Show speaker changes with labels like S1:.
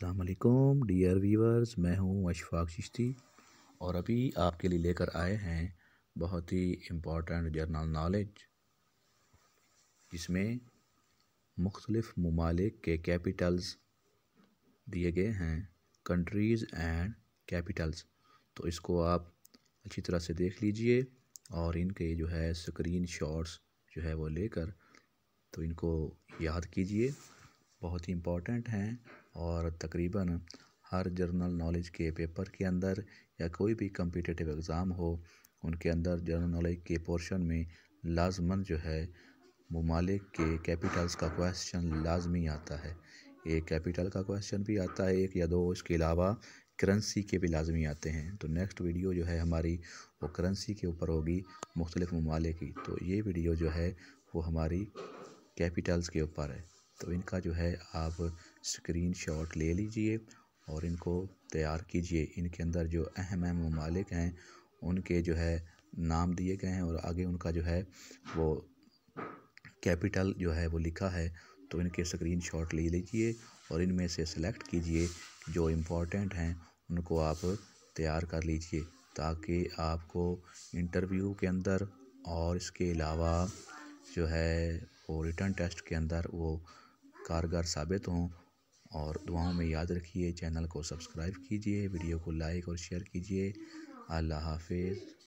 S1: असलकुम dear viewers मैं हूँ अशफाक चिश्ती और अभी आपके लिए लेकर आए हैं बहुत ही इम्पोर्टेंट जर्नल नॉलेज जिसमें मुख्तलफ़ ममालिक के कैपिटल्स दिए गए हैं कंट्रीज़ एंड कैपिटल्स तो इसको आप अच्छी तरह से देख लीजिए और इनके जो है स्क्रीन शॉट्स जो है वो लेकर तो इनको याद कीजिए बहुत ही इम्पोर्टेंट हैं और तकरीबन हर जर्नल नॉलेज के पेपर के अंदर या कोई भी कम्पिटिटिव एग्ज़ाम हो उनके अंदर जर्नल नॉलेज के पोर्शन में लाजमन जो है ममालिक के कैपिटल्स का क्वेश्चन लाजमी आता है एक कैपिटल का क्वेश्चन भी आता है एक या दो इसके अलावा करेंसी के भी लाजमी आते हैं तो नेक्स्ट वीडियो जो है हमारी वो करेंसी के ऊपर होगी मुख्तलिफ़ ममालिक की तो ये वीडियो जो है वो हमारी कैपिटल्स के ऊपर है तो इनका जो है आप स्क्रीन शॉट ले लीजिए और इनको तैयार कीजिए इनके अंदर जो अहम अहम ममालिक हैं उनके जो है नाम दिए गए हैं और आगे उनका जो है वो कैपिटल जो है वो लिखा है तो इनके स्क्रीन शॉट ले लीजिए और इनमें से सेलेक्ट कीजिए जो इम्पोर्टेंट हैं उनको आप तैयार कर लीजिए ताकि आपको इंटरव्यू के अंदर और इसके अलावा जो है वो रिटर्न टेस्ट के अंदर वो कारगर साबित हों और दुआओं में याद रखिए चैनल को सब्सक्राइब कीजिए वीडियो को लाइक और शेयर कीजिए अल्लाह हाफिज़